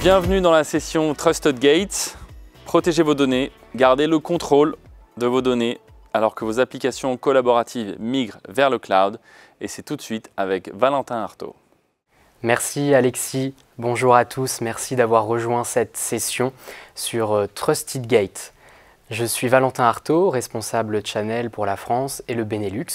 Bienvenue dans la session Trusted Gates. Protégez vos données, gardez le contrôle de vos données alors que vos applications collaboratives migrent vers le cloud. Et c'est tout de suite avec Valentin Artaud. Merci Alexis, bonjour à tous, merci d'avoir rejoint cette session sur euh, Trusted Gate. Je suis Valentin Artaud, responsable Channel pour la France et le Benelux.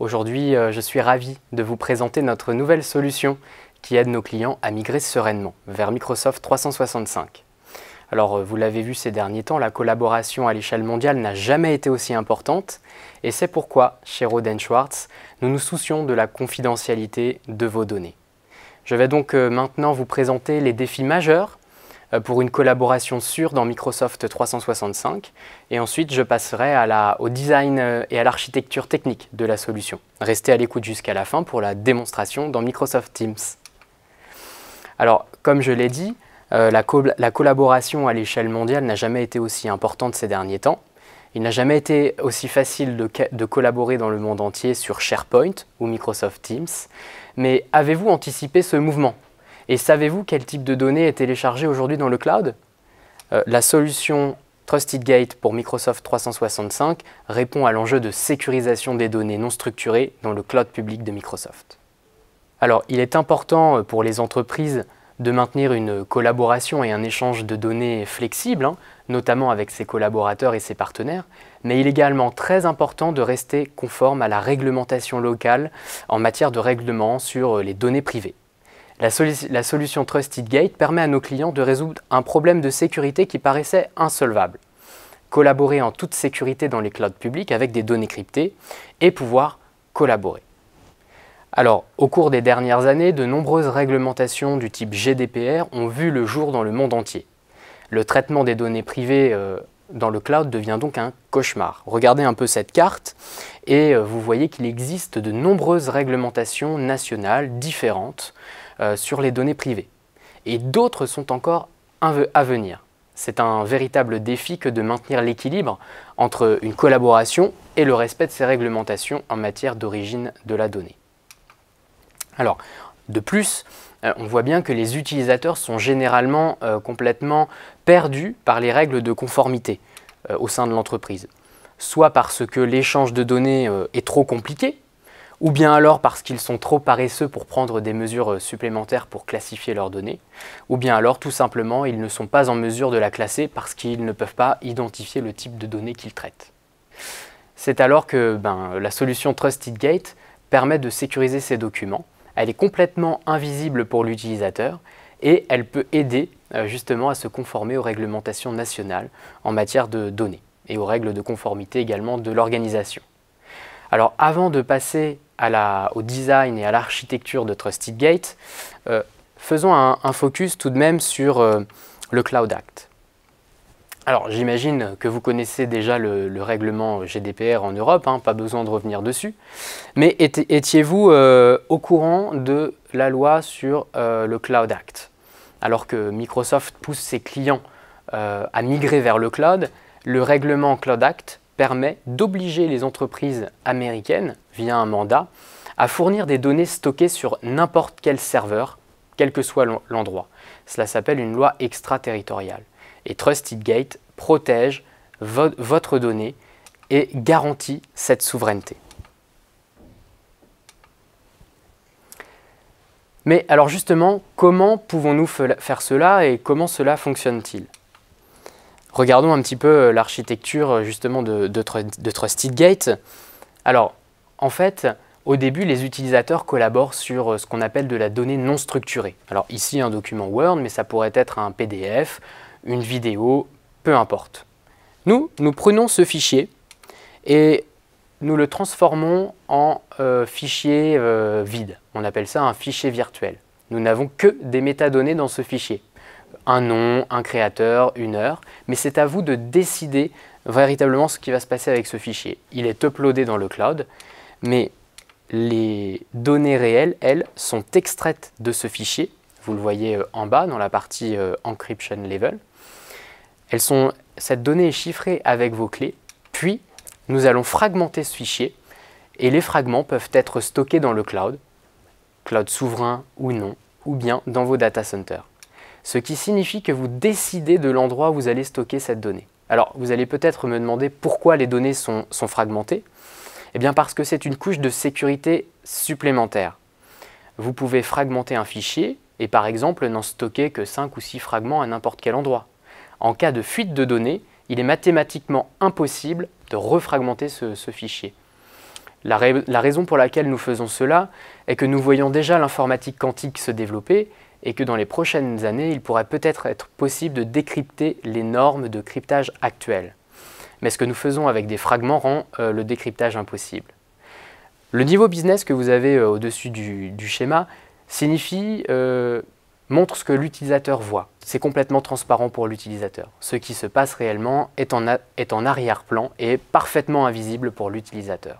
Aujourd'hui, euh, je suis ravi de vous présenter notre nouvelle solution qui aide nos clients à migrer sereinement vers Microsoft 365. Alors euh, vous l'avez vu ces derniers temps, la collaboration à l'échelle mondiale n'a jamais été aussi importante et c'est pourquoi, chez Roden Schwartz, nous nous soucions de la confidentialité de vos données. Je vais donc euh, maintenant vous présenter les défis majeurs euh, pour une collaboration sûre dans Microsoft 365 et ensuite je passerai au design et à l'architecture technique de la solution. Restez à l'écoute jusqu'à la fin pour la démonstration dans Microsoft Teams. Alors, comme je l'ai dit, euh, la, collaboration à l'échelle mondiale n'a jamais été aussi importante ces derniers temps. Il n'a jamais été aussi facile de, collaborer dans le monde entier sur SharePoint ou Microsoft Teams. Mais avez-vous anticipé ce mouvement Et savez-vous quel type de données est téléchargé aujourd'hui dans le cloud euh, La solution TrustedGate pour Microsoft 365 répond à l'enjeu de sécurisation des données non structurées dans le cloud public de Microsoft. Alors, il est important euh, pour les entreprises de maintenir une collaboration et un échange de données flexibles, hein, notamment avec ses collaborateurs et ses partenaires, mais il est également très important de rester conforme à la réglementation locale en matière de règlement sur euh, les données privées. La, la solution Trusted Gate permet à nos clients de résoudre un problème de sécurité qui paraissait insolvable, collaborer en toute sécurité dans les clouds publics avec des données cryptées et pouvoir collaborer. Alors, au cours des dernières années, de nombreuses réglementations du type GDPR ont vu le jour dans le monde entier. Le traitement des données privées euh, dans le cloud devient donc un cauchemar. Regardez un peu cette carte et euh, vous voyez qu'il existe de nombreuses réglementations nationales différentes euh, sur les données privées. Et d'autres sont encore à venir. C'est un véritable défi que de maintenir l'équilibre entre une collaboration et le respect de ces réglementations en matière d'origine de la donnée. Alors, de plus, euh, on voit bien que les utilisateurs sont généralement euh, complètement perdus par les règles de conformité euh, au sein de l'entreprise. Soit parce que l'échange de données est trop compliqué, ou bien alors parce qu'ils sont trop paresseux pour prendre des mesures supplémentaires pour classifier leurs données, ou bien alors tout simplement ils ne sont pas en mesure de la classer parce qu'ils ne peuvent pas identifier le type de données qu'ils traitent. C'est alors que ben, la solution TrustedGate permet de sécuriser ces documents elle est complètement invisible pour l'utilisateur et elle peut aider euh, justement à se conformer aux réglementations nationales en matière de données et aux règles de conformité également de l'organisation. Alors avant de passer au design et à l'architecture de Trusted Gate, euh, faisons un, focus tout de même sur euh, le Cloud Act. Alors j'imagine que vous connaissez déjà le, règlement GDPR en Europe, hein, pas besoin de revenir dessus, mais étiez-vous euh, au courant de la loi sur euh, le Cloud Act Alors que Microsoft pousse ses clients euh, à migrer vers le cloud, le règlement Cloud Act permet d'obliger les entreprises américaines, via un mandat, à fournir des données stockées sur n'importe quel serveur, quel que soit l'endroit. Cela s'appelle une loi extraterritoriale. Et TrustedGate protège votre donnée et garantit cette souveraineté. Mais alors justement, comment pouvons-nous faire cela et comment cela fonctionne-t-il Regardons un petit peu euh, l'architecture euh, justement de, de TrustedGate. Alors, en fait, au début, les utilisateurs collaborent sur euh, ce qu'on appelle de la donnée non structurée. Alors ici, un document Word, mais ça pourrait être un PDF, une vidéo, peu importe. Nous, nous prenons ce fichier et nous le transformons en euh, fichier euh, vide. On appelle ça un fichier virtuel. Nous n'avons que des métadonnées dans ce fichier. Un nom, un créateur, une heure. Mais c'est à vous de décider véritablement ce qui va se passer avec ce fichier. Il est uploadé dans le cloud, mais les données réelles, elles, sont extraites de ce fichier. Vous le voyez euh, en bas dans la partie Encryption Level. Elles sont, cette donnée est chiffrée avec vos clés, puis nous allons fragmenter ce fichier et les fragments peuvent être stockés dans le cloud, cloud souverain ou non, ou bien dans vos data centers. Ce qui signifie que vous décidez de l'endroit où vous allez stocker cette donnée. Alors, vous allez peut-être me demander pourquoi les données sont, sont fragmentées. Eh bien parce que c'est une couche de sécurité supplémentaire. Vous pouvez fragmenter un fichier et par exemple n'en stocker que 5 ou 6 fragments à n'importe quel endroit en cas de fuite de données, il est mathématiquement impossible de refragmenter ce, fichier. La, raison pour laquelle nous faisons cela est que nous voyons déjà l'informatique quantique se développer et que dans les prochaines années, il pourrait peut-être être possible de décrypter les normes de cryptage actuelles. Mais ce que nous faisons avec des fragments rend euh, le décryptage impossible. Le niveau business que vous avez euh, au-dessus du, schéma signifie euh, montre ce que l'utilisateur voit. C'est complètement transparent pour l'utilisateur. Ce qui se passe réellement est en, arrière-plan et parfaitement invisible pour l'utilisateur.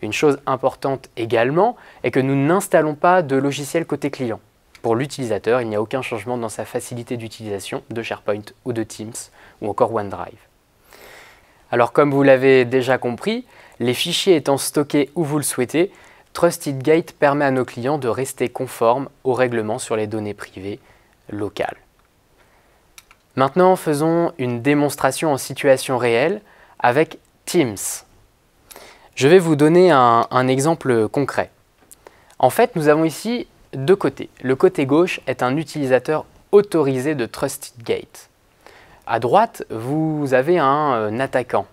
Une chose importante également est que nous n'installons pas de logiciel côté client. Pour l'utilisateur, il n'y a aucun changement dans sa facilité d'utilisation de SharePoint ou de Teams ou encore OneDrive. Alors comme vous l'avez déjà compris, les fichiers étant stockés où vous le souhaitez, Trusted Gate permet à nos clients de rester conformes aux règlements sur les données privées locales. Maintenant, faisons une démonstration en situation réelle avec Teams. Je vais vous donner un, exemple concret. En fait, nous avons ici deux côtés. Le côté gauche est un utilisateur autorisé de Trusted Gate. À droite, vous avez un euh, attaquant.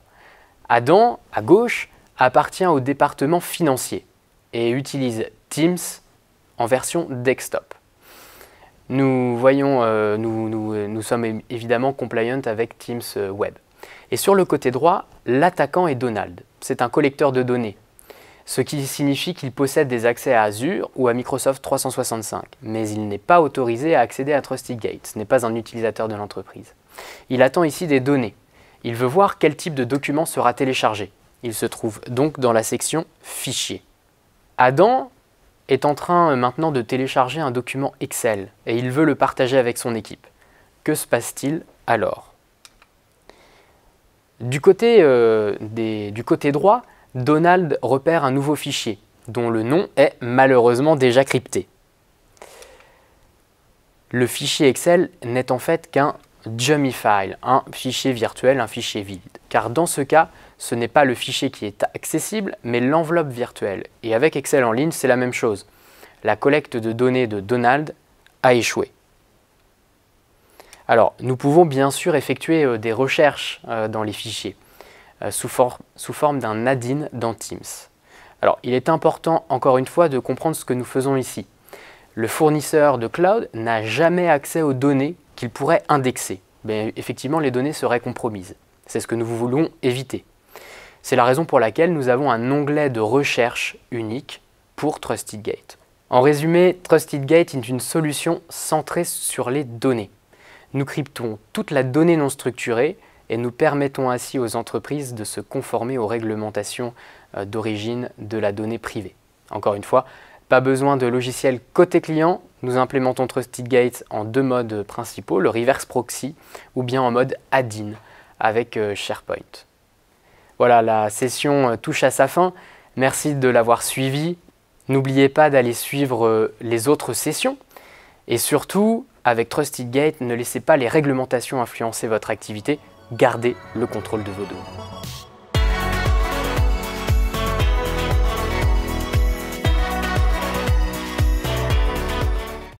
Adam, à gauche, appartient au département financier et utilise Teams en version desktop. Nous, voyons, euh, nous, sommes évidemment compliant avec Teams euh, Web. Et sur le côté droit, l'attaquant est Donald. C'est un collecteur de données, ce qui signifie qu'il possède des accès à Azure ou à Microsoft 365, mais il n'est pas autorisé à accéder à TrustyGate, ce n'est pas un utilisateur de l'entreprise. Il attend ici des données. Il veut voir quel type de document sera téléchargé. Il se trouve donc dans la section Fichiers ». Adam est en train euh, maintenant de télécharger un document Excel et il veut le partager avec son équipe. Que se passe-t-il alors euh, du côté, droit, Donald repère un nouveau fichier dont le nom est malheureusement déjà crypté. Le fichier Excel n'est en fait qu'un dummy file, un fichier virtuel, un fichier vide. Car dans ce cas, ce n'est pas le fichier qui est accessible, mais l'enveloppe virtuelle. Et avec Excel en ligne, c'est la même chose. La collecte de données de Donald a échoué. Alors, nous pouvons bien sûr effectuer euh, des recherches euh, dans les fichiers euh, sous, sous, forme d'un add-in dans Teams. Alors, il est important, encore une fois, de comprendre ce que nous faisons ici. Le fournisseur de cloud n'a jamais accès aux données qu'il pourrait indexer. Mais ben, effectivement, les données seraient compromises. C'est ce que nous voulons éviter. C'est la raison pour laquelle nous avons un onglet de recherche unique pour TrustedGate. En résumé, TrustedGate est une solution centrée sur les données. Nous cryptons toute la donnée non structurée et nous permettons ainsi aux entreprises de se conformer aux réglementations euh, d'origine de la donnée privée. Encore une fois, pas besoin de logiciel côté client, nous implémentons TrustedGate en deux modes principaux, le reverse proxy ou bien en mode add-in avec euh, SharePoint. Voilà, la session euh, touche à sa fin. Merci de l'avoir suivi. N'oubliez pas d'aller suivre euh, les autres sessions. Et surtout, avec Gate, ne laissez pas les réglementations influencer votre activité. Gardez le contrôle de vos données.